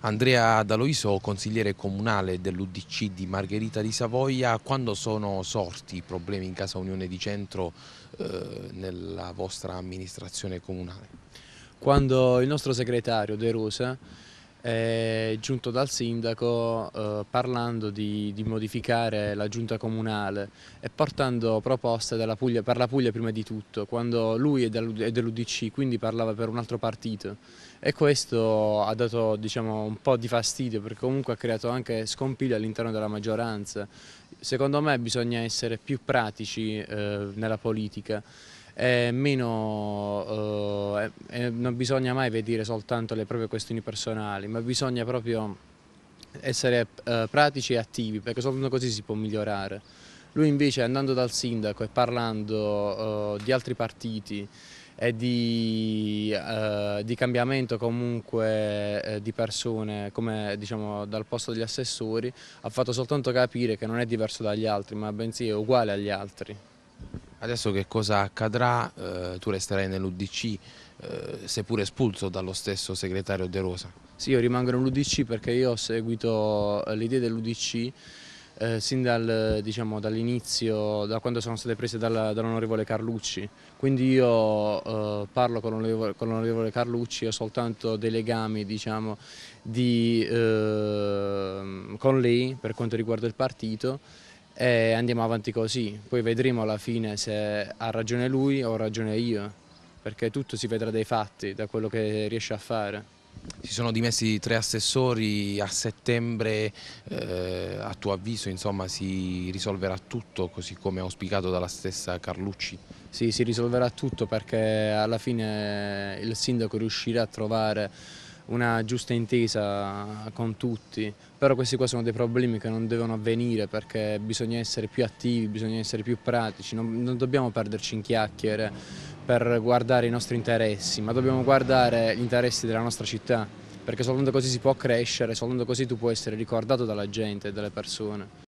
Andrea D'Aloiso, consigliere comunale dell'UDC di Margherita di Savoia, quando sono sorti i problemi in Casa Unione di Centro eh, nella vostra amministrazione comunale? Quando il nostro segretario De Rosa è giunto dal sindaco eh, parlando di, di, modificare la giunta comunale e portando proposte Puglia, per la Puglia prima di tutto, quando lui è, dell'Udc quindi parlava per un altro partito e questo ha dato diciamo, un po' di fastidio perché comunque ha creato anche scompiglio all'interno della maggioranza. Secondo me bisogna essere più pratici eh, nella politica eh, meno, eh, non bisogna mai vedere soltanto le proprie questioni personali, ma bisogna proprio essere eh, pratici e attivi, perché soltanto così si può migliorare. Lui invece andando dal sindaco e parlando eh, di altri partiti e di, eh, di, cambiamento comunque eh, di persone come diciamo dal posto degli assessori ha fatto soltanto capire che non è diverso dagli altri ma bensì è uguale agli altri. Adesso che cosa accadrà? Eh, tu resterai nell'Udc, eh, seppur espulso dallo stesso segretario De Rosa. Sì, io rimango nell'Udc perché io ho seguito le idee dell'Udc eh, sin dal, diciamo, dall'inizio, da quando sono state prese dall'onorevole Carlucci. Quindi io eh, parlo con l'onorevole Carlucci, ho soltanto dei legami diciamo, di, eh, con lei per quanto riguarda il partito e andiamo avanti così, poi vedremo alla fine se ha ragione lui o ragione io, perché tutto si vedrà dai fatti, da quello che riesce a fare. Si sono dimessi tre assessori a settembre, eh, a tuo avviso insomma, si risolverà tutto così come auspicato dalla stessa Carlucci? Sì, si risolverà tutto perché alla fine il sindaco riuscirà a trovare una giusta intesa con tutti, però questi qua sono dei problemi che non devono avvenire perché bisogna essere più attivi, bisogna essere più pratici, non, non dobbiamo perderci in chiacchiere per guardare i nostri interessi, ma dobbiamo guardare gli interessi della nostra città, perché soltanto così si può crescere, soltanto così tu puoi essere ricordato dalla gente e dalle persone.